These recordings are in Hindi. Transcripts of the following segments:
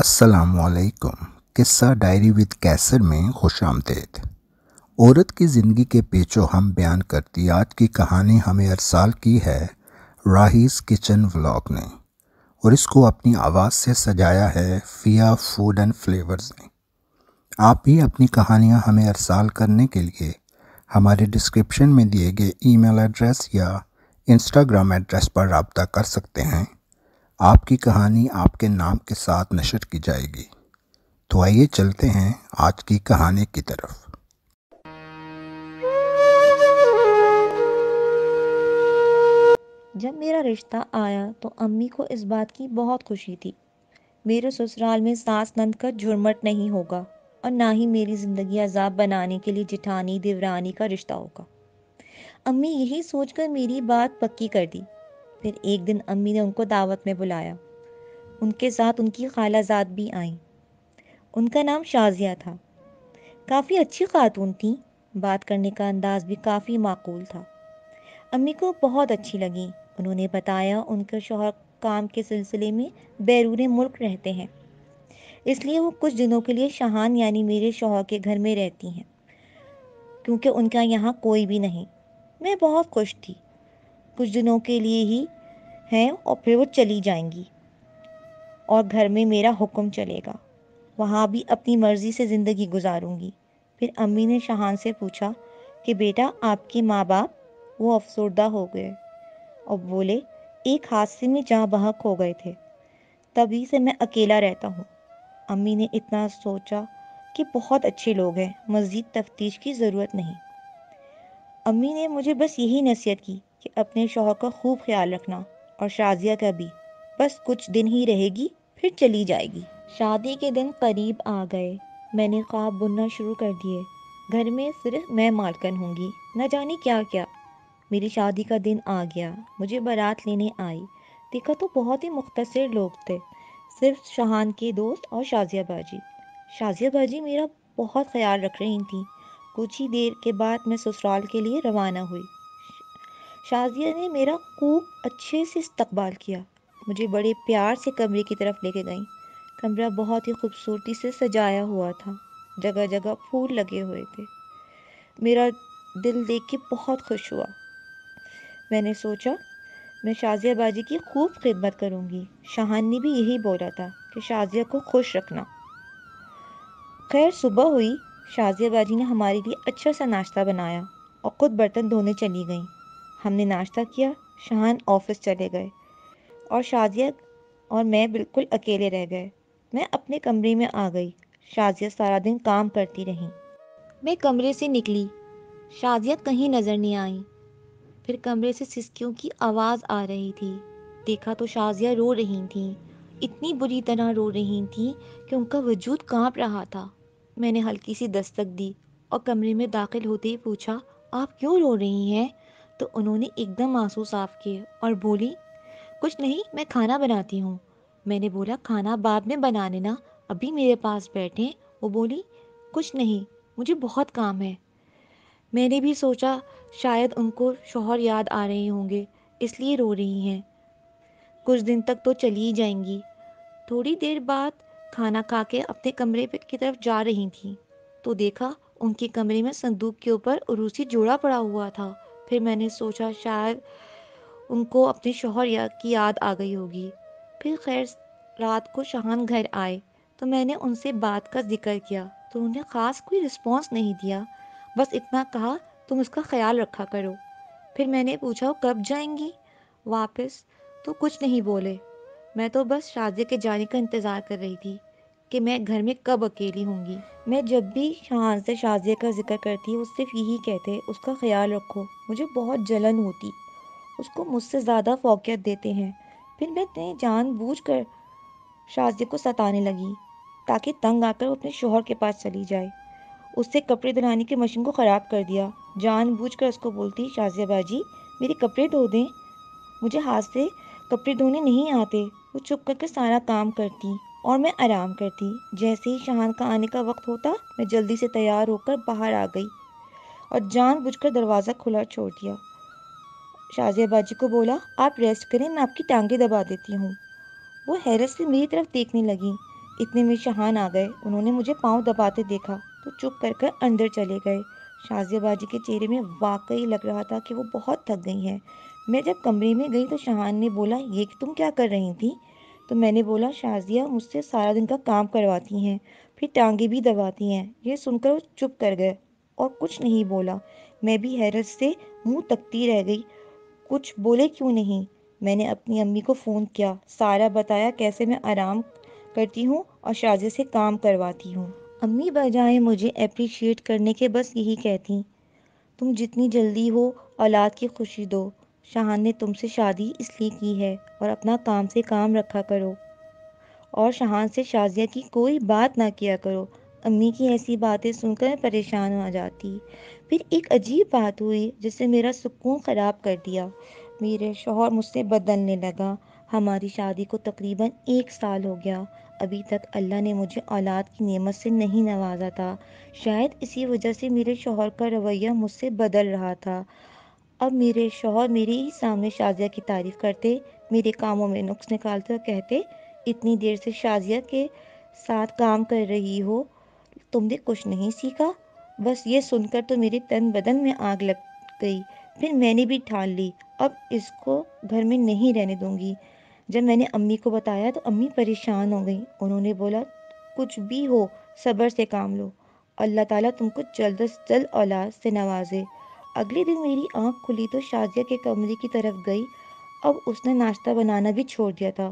असलकुम किस्सा डायरी विद कैसर में खुश आमदेद औरत की ज़िंदगी के पेचो हम बयान करती आज की कहानी हमें अरसाल की है राहीस किचन व्लॉग ने और इसको अपनी आवाज़ से सजाया है फ़िया फूड एंड फ्लेवर्स ने आप भी अपनी कहानियाँ हमें अरसाल करने के लिए हमारे डिस्क्रिप्शन में दिए गए ईमेल एड्रेस या इंस्टाग्राम एड्रेस पर रबता कर सकते हैं आपकी कहानी आपके नाम के साथ नशर की जाएगी तो आइए चलते हैं आज की कहानी की तरफ जब मेरा रिश्ता आया तो अम्मी को इस बात की बहुत खुशी थी मेरे ससुराल में सास नंद का झुरमट नहीं होगा और ना ही मेरी ज़िंदगी अजाब बनाने के लिए जिठानी देवरानी का रिश्ता होगा अम्मी यही सोचकर मेरी बात पक्की कर दी फिर एक दिन अम्मी ने उनको दावत में बुलाया उनके साथ उनकी खालाजात भी आईं उनका नाम शाजिया था काफ़ी अच्छी खातून थी बात करने का अंदाज़ भी काफ़ी माकूल था अम्मी को बहुत अच्छी लगी उन्होंने बताया उनके शोहर काम के सिलसिले में बैरून मुल्क रहते हैं इसलिए वो कुछ दिनों के लिए शाहान यानी मेरे शोहर के घर में रहती हैं क्योंकि उनका यहाँ कोई भी नहीं मैं बहुत खुश थी कुछ दिनों के लिए ही हैं और फिर वो चली जाएंगी और घर में मेरा हुक्म चलेगा वहाँ भी अपनी मर्ज़ी से ज़िंदगी गुजारूंगी फिर अम्मी ने शाहान से पूछा कि बेटा आपके माँ बाप वो अफसरदा हो गए और बोले एक हादसे में जहाँ बहक हो गए थे तभी से मैं अकेला रहता हूँ अम्मी ने इतना सोचा कि बहुत अच्छे लोग हैं मज़ीद तफ्तीश की ज़रूरत नहीं अम्मी ने मुझे बस यही नसीहत की कि अपने शोहर का खूब ख्याल रखना और शाजिया का भी बस कुछ दिन ही रहेगी फिर चली जाएगी शादी के दिन करीब आ गए मैंने ख्वाब बुनना शुरू कर दिए घर में सिर्फ मैं मालकन होंगी न जाने क्या क्या मेरी शादी का दिन आ गया मुझे बारात लेने आई देखा तो बहुत ही मुख्तसर लोग थे सिर्फ शाहान के दोस्त और शाजिया बाजी शाजिया बाजी मेरा बहुत ख्याल रख रही थी कुछ ही देर के बाद मैं ससुराल के लिए रवाना हुई शाजिया ने मेरा खूब अच्छे से इस्तबाल किया मुझे बड़े प्यार से कमरे की तरफ लेके गई कमरा बहुत ही खूबसूरती से सजाया हुआ था जगह जगह फूल लगे हुए थे मेरा दिल देख के बहुत खुश हुआ मैंने सोचा मैं शाजिया बाजी की खूब खिदमत करूँगी शाहान ने भी यही बोला था कि शाजिया को खुश रखना खैर सुबह हुई शाजिया बाजी ने हमारे लिए अच्छा सा नाश्ता बनाया और ख़ुद बर्तन धोने चली गई हमने नाश्ता किया शाहान ऑफिस चले गए और शाजिया और मैं बिल्कुल अकेले रह गए मैं अपने कमरे में आ गई शाजिया सारा दिन काम करती रही मैं कमरे से निकली शाजिया कहीं नज़र नहीं आई फिर कमरे से सिस्कियों की आवाज़ आ रही थी देखा तो शाजिया रो रही थी इतनी बुरी तरह रो रही थी कि उनका वजूद कांप रहा था मैंने हल्की सी दस्तक दी और कमरे में दाखिल होते ही पूछा आप क्यों रो रही हैं तो उन्होंने एकदम आंसू साफ किए और बोली कुछ नहीं मैं खाना बनाती हूँ मैंने बोला खाना बाद में बना लेना अभी मेरे पास बैठे वो बोली कुछ नहीं मुझे बहुत काम है मैंने भी सोचा शायद उनको शोहर याद आ रहे होंगे इसलिए रो रही हैं कुछ दिन तक तो चली ही जाएंगी थोड़ी देर बाद खाना खा के अपने कमरे की तरफ जा रही थी तो देखा उनके कमरे में संदूक के ऊपर उरूसी जोड़ा पड़ा हुआ था फिर मैंने सोचा शायद उनको अपने शोहर या की याद आ गई होगी फिर खैर रात को शाहान घर आए तो मैंने उनसे बात का जिक्र किया तो उन्हें ख़ास कोई रिस्पॉन्स नहीं दिया बस इतना कहा तुम उसका ख्याल रखा करो फिर मैंने पूछा कब जाएंगी वापस तो कुछ नहीं बोले मैं तो बस शादी के जाने का इंतज़ार कर रही थी कि मैं घर में कब अकेली होंगी मैं जब भी शाहान से शाजिया का जिक्र करती वो सिर्फ यही कहते उसका ख्याल रखो मुझे बहुत जलन होती उसको मुझसे ज़्यादा फोकियत देते हैं फिर मैं इतने बूझ कर शाजिया को सताने लगी ताकि तंग आकर वो अपने शोहर के पास चली जाए उससे कपड़े धुलाने की मशीन को ख़राब कर दिया जान बूझ कर उसको बोलती शाजिया बाजी मेरे कपड़े धो दें मुझे हाथ से कपड़े धोने नहीं आते वो चुप करके सारा काम करती और मैं आराम करती जैसे ही शाहान का आने का वक्त होता मैं जल्दी से तैयार होकर बाहर आ गई और कर दरवाज़ा खुला छोड़ दिया शाजिया बाजी को बोला आप रेस्ट करें मैं आपकी टांगें दबा देती हूँ वो हैरत से मेरी तरफ देखने लगी इतने में शाहान आ गए उन्होंने मुझे पाँव दबाते देखा तो चुप कर कर अंदर चले गए शाजिया बाजी के चेहरे में वाकई लग रहा था कि वो बहुत थक गई हैं मैं जब कमरे में गई तो शाहान ने बोला ये तुम क्या कर रही थी तो मैंने बोला शाजिया मुझसे सारा दिन का काम करवाती हैं फिर टांगे भी दबाती हैं ये सुनकर वो चुप कर गए और कुछ नहीं बोला मैं भी हैरत से मुंह तकती रह गई कुछ बोले क्यों नहीं मैंने अपनी अम्मी को फ़ोन किया सारा बताया कैसे मैं आराम करती हूँ और शाजिया से काम करवाती हूँ अम्मी बजाय मुझे अप्रिशिएट करने के बस यही कहती तुम जितनी जल्दी हो औलाद की खुशी दो शाहान ने तुमसे शादी इसलिए की है और अपना काम से काम रखा करो और शाहान से शाजिया की कोई बात ना किया करो अम्मी की ऐसी बातें सुनकर मैं परेशान हो जाती फिर एक अजीब बात हुई जिससे मेरा सुकून ख़राब कर दिया मेरे शोहर मुझसे बदलने लगा हमारी शादी को तकरीबन एक साल हो गया अभी तक अल्लाह ने मुझे औलाद की नेमत से नहीं नवाजा था शायद इसी वजह से मेरे शोहर का रवैया मुझसे बदल रहा था अब मेरे शोहर मेरे ही सामने शाजिया की तारीफ़ करते मेरे कामों में नुक्स निकालते और कहते इतनी देर से शाजिया के साथ काम कर रही हो तुमने कुछ नहीं सीखा बस ये सुनकर तो मेरे तन बदन में आग लग गई फिर मैंने भी ठान ली अब इसको घर में नहीं रहने दूंगी जब मैंने अम्मी को बताया तो अम्मी परेशान हो गई उन्होंने बोला कुछ भी हो सब्र से काम लो अल्लाह ताला तुमको जल्द अज जल्द औलाद से नवाजे अगले दिन मेरी आंख खुली तो शाजिया के कमरे की तरफ गई अब उसने नाश्ता बनाना भी छोड़ दिया था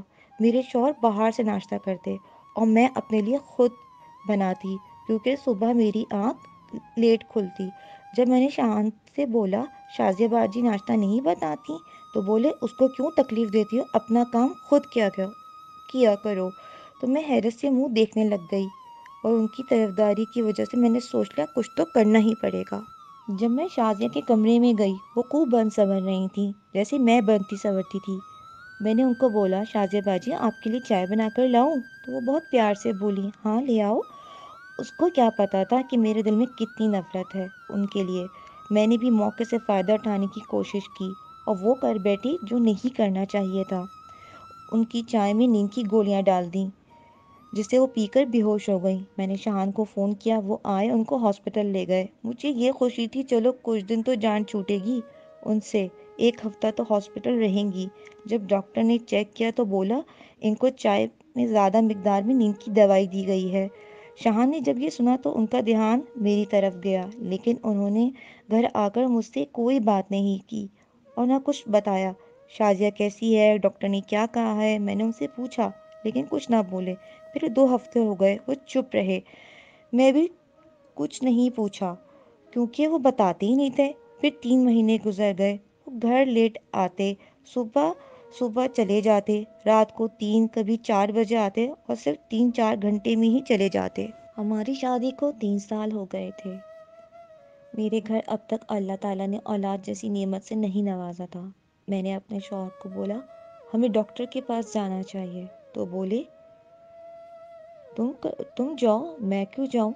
मेरे शौहर बाहर से नाश्ता करते और मैं अपने लिए खुद बनाती क्योंकि सुबह मेरी आंख लेट खुलती जब मैंने शांत से बोला शाजिया बाजी नाश्ता नहीं बनाती तो बोले उसको क्यों तकलीफ़ देती हो अपना काम खुद क्या क्या किया करो तो मैं हैरत से मुंह देखने लग गई और उनकी तरफदारी की वजह से मैंने सोच लिया कुछ तो करना ही पड़ेगा जब मैं शादिया के कमरे में गई वो खूब बंद संवर रही थी जैसे मैं बनती संवरती थी मैंने उनको बोला शाजिया बाजी आपके लिए चाय बना कर लाऊँ तो वो बहुत प्यार से बोली हाँ ले आओ उसको क्या पता था कि मेरे दिल में कितनी नफ़रत है उनके लिए मैंने भी मौके से फ़ायदा उठाने की कोशिश की और वो कर बैठी जो नहीं करना चाहिए था उनकी चाय में नींद की गोलियाँ डाल दी जिससे वो पीकर बेहोश हो गई मैंने शाहान को फ़ोन किया वो आए उनको हॉस्पिटल ले गए मुझे ये खुशी थी चलो कुछ दिन तो जान छूटेगी उनसे एक हफ्ता तो हॉस्पिटल रहेंगी जब डॉक्टर ने चेक किया तो बोला इनको चाय में ज़्यादा मकदार में नींद की दवाई दी गई है शाहान ने जब ये सुना तो उनका ध्यान मेरी तरफ गया लेकिन उन्होंने घर आकर मुझसे कोई बात नहीं की और ना कुछ बताया शाजिया कैसी है डॉक्टर ने क्या कहा है मैंने उनसे पूछा लेकिन कुछ ना बोले फिर दो हफ्ते हो गए वो चुप रहे मैं भी कुछ नहीं पूछा क्योंकि वो बताते ही नहीं थे फिर तीन महीने गुजर गए वो घर लेट आते सुबह सुबह चले जाते रात को तीन कभी चार बजे आते और सिर्फ तीन चार घंटे में ही चले जाते हमारी शादी को तीन साल हो गए थे मेरे घर अब तक अल्लाह ताला ने औलाद जैसी नेमत से नहीं नवाजा था मैंने अपने शौहर को बोला हमें डॉक्टर के पास जाना चाहिए तो बोले तुम तुम जाओ मैं क्यों जाऊँ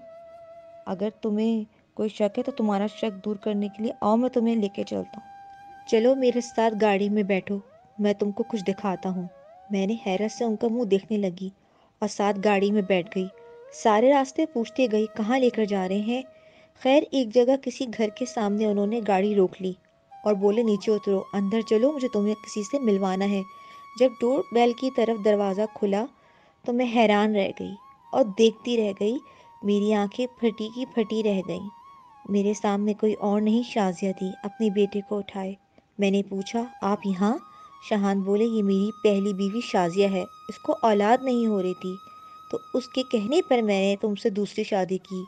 अगर तुम्हें कोई शक है तो तुम्हारा शक दूर करने के लिए आओ मैं तुम्हें लेके चलता हूँ चलो मेरे साथ गाड़ी में बैठो मैं तुमको कुछ दिखाता हूँ मैंने हैरत से उनका मुंह देखने लगी और साथ गाड़ी में बैठ गई सारे रास्ते पूछते गई कहाँ लेकर जा रहे हैं खैर एक जगह किसी घर के सामने उन्होंने गाड़ी रोक ली और बोले नीचे उतरो अंदर चलो मुझे तुम्हें किसी से मिलवाना है जब डोर बेल की तरफ दरवाज़ा खुला तो मैं हैरान रह गई और देखती रह गई मेरी आंखें फटी की फटी रह गई मेरे सामने कोई और नहीं शाजिया थी अपने बेटे को उठाए मैंने पूछा आप यहाँ शाहान बोले ये मेरी पहली बीवी शाजिया है इसको औलाद नहीं हो रही थी तो उसके कहने पर मैंने तुमसे दूसरी शादी की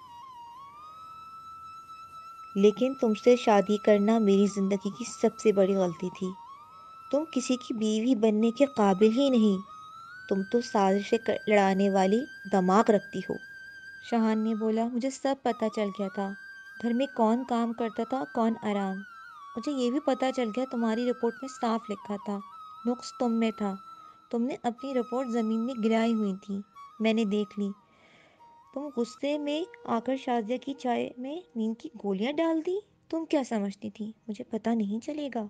लेकिन तुमसे शादी करना मेरी ज़िंदगी की सबसे बड़ी गलती थी तुम किसी की बीवी बनने के काबिल ही नहीं तुम तो साजिशें लड़ाने वाली दमाग रखती हो शाहान ने बोला मुझे सब पता चल गया था घर में कौन काम करता था कौन आराम मुझे ये भी पता चल गया तुम्हारी रिपोर्ट में साफ लिखा था नुक्स तुम में था तुमने अपनी रिपोर्ट ज़मीन में गिराई हुई थी मैंने देख ली तुम गुस्से में आकर शाजिया की चाय में नींद की गोलियां डाल दी तुम क्या समझती थी मुझे पता नहीं चलेगा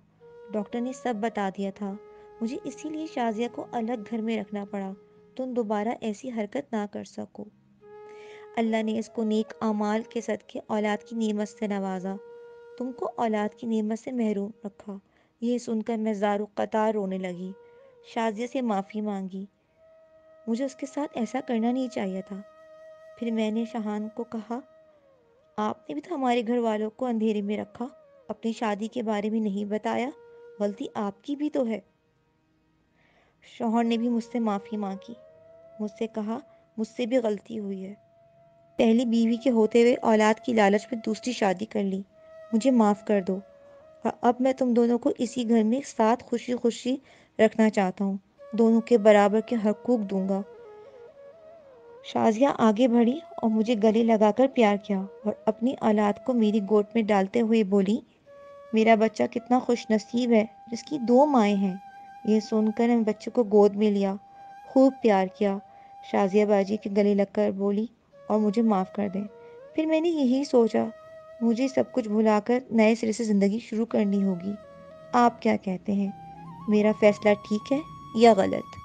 डॉक्टर ने सब बता दिया था मुझे इसीलिए शाजिया को अलग घर में रखना पड़ा तुम दोबारा ऐसी हरकत ना कर सको अल्लाह ने इसको नेक आमाल के सदक़े औलाद की नेमत से नवाजा तुमको औलाद की नेमत से महरूम रखा यह सुनकर मैं जारो कतार रोने लगी शाजिया से माफ़ी मांगी मुझे उसके साथ ऐसा करना नहीं चाहिए था फिर मैंने शाहान को कहा आपने भी तो हमारे घर वालों को अंधेरे में रखा अपनी शादी के बारे में नहीं बताया गलती आपकी भी तो है शौहर ने भी मुझसे माफ़ी मांगी मुझसे कहा मुझसे भी गलती हुई है पहली बीवी के होते हुए औलाद की लालच में दूसरी शादी कर ली मुझे माफ़ कर दो और अब मैं तुम दोनों को इसी घर में साथ खुशी खुशी रखना चाहता हूँ दोनों के बराबर के हकूक दूंगा शाजिया आगे बढ़ी और मुझे गले लगाकर प्यार किया और अपनी औलाद को मेरी गोद में डालते हुए बोली मेरा बच्चा कितना खुश नसीब है जिसकी दो माएँ हैं यह सुनकर हम बच्चे को गोद में लिया खूब प्यार किया शाजिया बाजी के गले लगकर बोली और मुझे माफ़ कर दें फिर मैंने यही सोचा मुझे सब कुछ भुलाकर नए सिरे से ज़िंदगी शुरू करनी होगी आप क्या कहते हैं मेरा फ़ैसला ठीक है या गलत